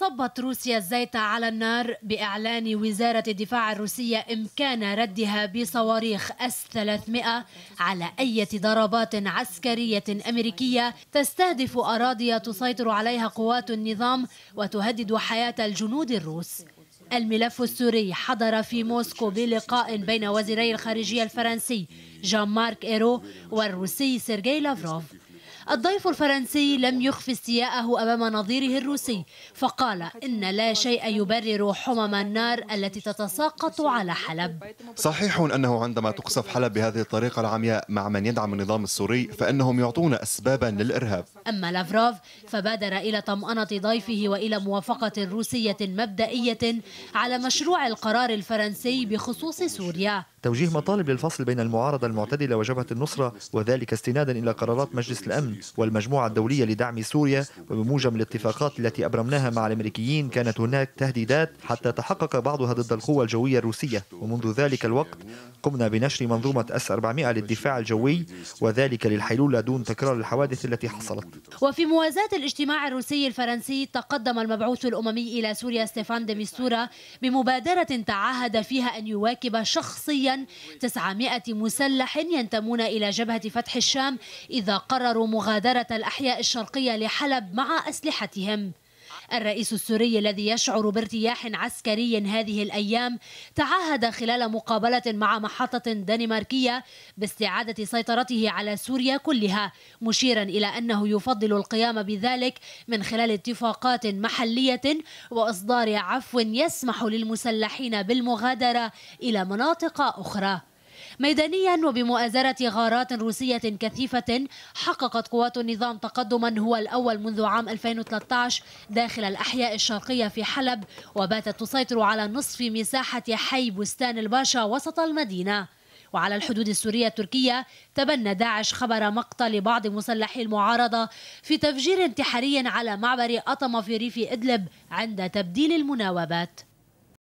صبت روسيا الزيت على النار بإعلان وزارة الدفاع الروسية إمكان ردها بصواريخ أس 300 على أي ضربات عسكرية أمريكية تستهدف أراضي تسيطر عليها قوات النظام وتهدد حياة الجنود الروس الملف السوري حضر في موسكو بلقاء بين وزيري الخارجية الفرنسي جان مارك إيرو والروسي سيرجي لافروف الضيف الفرنسي لم يخف استياءه أمام نظيره الروسي فقال إن لا شيء يبرر حمم النار التي تتساقط على حلب صحيح أنه عندما تقصف حلب بهذه الطريقة العمياء مع من يدعم النظام السوري فإنهم يعطون أسبابا للإرهاب أما لافروف فبادر إلى طمأنة ضيفه وإلى موافقة روسية مبدئية على مشروع القرار الفرنسي بخصوص سوريا توجيه مطالب للفصل بين المعارضة المعتدلة وجبهة النصرة وذلك استنادا إلى قرارات مجلس الأمن والمجموعة الدولية لدعم سوريا وبموجب الاتفاقات التي أبرمناها مع الأمريكيين كانت هناك تهديدات حتى تحقق بعضها ضد القوة الجوية الروسية ومنذ ذلك الوقت قمنا بنشر منظومة أس 400 للدفاع الجوي وذلك للحيلولة دون تكرار الحوادث التي حصلت وفي موازاة الاجتماع الروسي الفرنسي تقدم المبعوث الأممي إلى سوريا ستيفان ديميستورا بمبادرة تعهد فيها أن يواكب شخصيا تسعمائة 900 مسلح ينتمون إلى جبهة فتح الشام إذا قرروا مغادرة الأحياء الشرقية لحلب مع أسلحتهم الرئيس السوري الذي يشعر بارتياح عسكري هذه الأيام تعهد خلال مقابلة مع محطة دنماركية باستعادة سيطرته على سوريا كلها مشيرا إلى أنه يفضل القيام بذلك من خلال اتفاقات محلية وإصدار عفو يسمح للمسلحين بالمغادرة إلى مناطق أخرى ميدانيا وبمؤازرة غارات روسية كثيفة حققت قوات النظام تقدما هو الأول منذ عام 2013 داخل الأحياء الشرقية في حلب وباتت تسيطر على نصف مساحة حي بستان الباشا وسط المدينة وعلى الحدود السورية التركية تبنى داعش خبر مقتل بعض مسلحي المعارضة في تفجير انتحاري على معبر أطم في ريف إدلب عند تبديل المناوبات